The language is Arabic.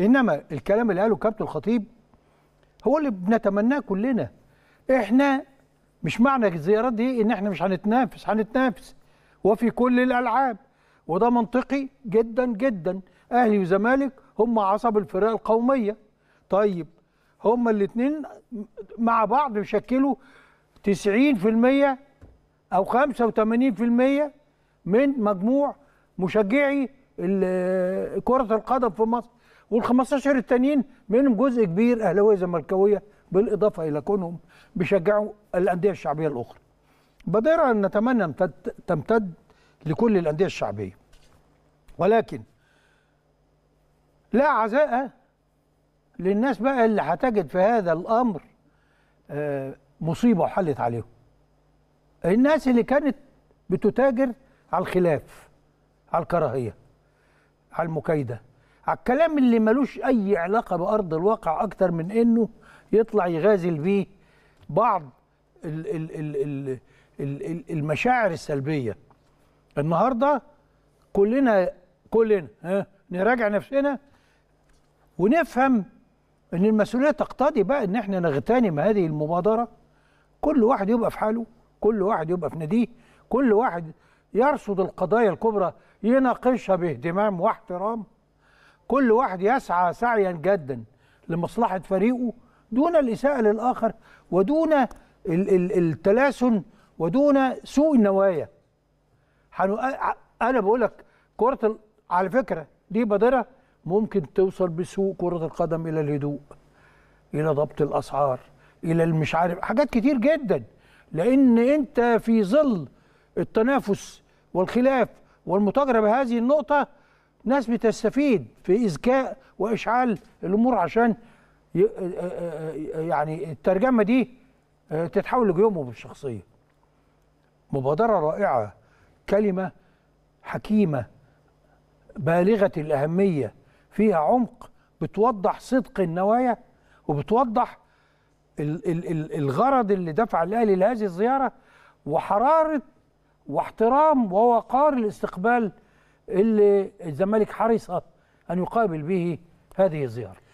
انما الكلام اللي قاله كابتن الخطيب هو اللي بنتمناه كلنا احنا مش معنى الزيارات دي ان احنا مش هنتنافس هنتنافس وفي كل الالعاب وده منطقي جدا جدا اهلي وزمالك هم عصب الفرق القوميه طيب هم الاثنين مع بعض بيشكلوا 90% او 85% من مجموع مشجعي كره القدم في مصر وال 15 التانيين منهم جزء كبير اهلاويه زملكاويه بالاضافه الى كونهم بيشجعوا الانديه الشعبيه الاخرى. بديرة ان نتمنى تمتد لكل الانديه الشعبيه. ولكن لا عزاء للناس بقى اللي هتجد في هذا الامر آه، مصيبه وحلت عليهم. الناس اللي كانت بتتاجر على الخلاف على الكراهيه على المكايده على الكلام اللي ملوش اي علاقه بارض الواقع اكتر من انه يطلع يغازل بيه بعض الـ الـ الـ الـ الـ المشاعر السلبيه النهارده كلنا كلنا ها نراجع نفسنا ونفهم ان المسؤوليه تقتضي بقى ان احنا نغتنم هذه المبادره كل واحد يبقى في حاله كل واحد يبقى في ناديه كل واحد يرصد القضايا الكبرى يناقشها باهتمام واحترام كل واحد يسعى سعيا جدا لمصلحة فريقه دون الإساءة للآخر ودون التلاسن ودون سوء النوايا أنا بقول لك كرة على فكرة دي بادرة ممكن توصل بسوء كرة القدم إلى الهدوء إلى ضبط الأسعار إلى المش عارف حاجات كتير جدا لأن أنت في ظل التنافس والخلاف والمتاجرة بهذه النقطة ناس بتستفيد في اذكاء واشعال الامور عشان آه، آه، آه، يعني الترجمه دي تتحول لجيومه بالشخصيه مبادره رائعه كلمه حكيمه بالغه الاهميه فيها عمق بتوضح صدق النوايا وبتوضح الغرض اللي دفع الاهلي لهذه الزياره وحراره واحترام ووقار الاستقبال اللي الزمالك حرص أن يقابل به هذه الزيارة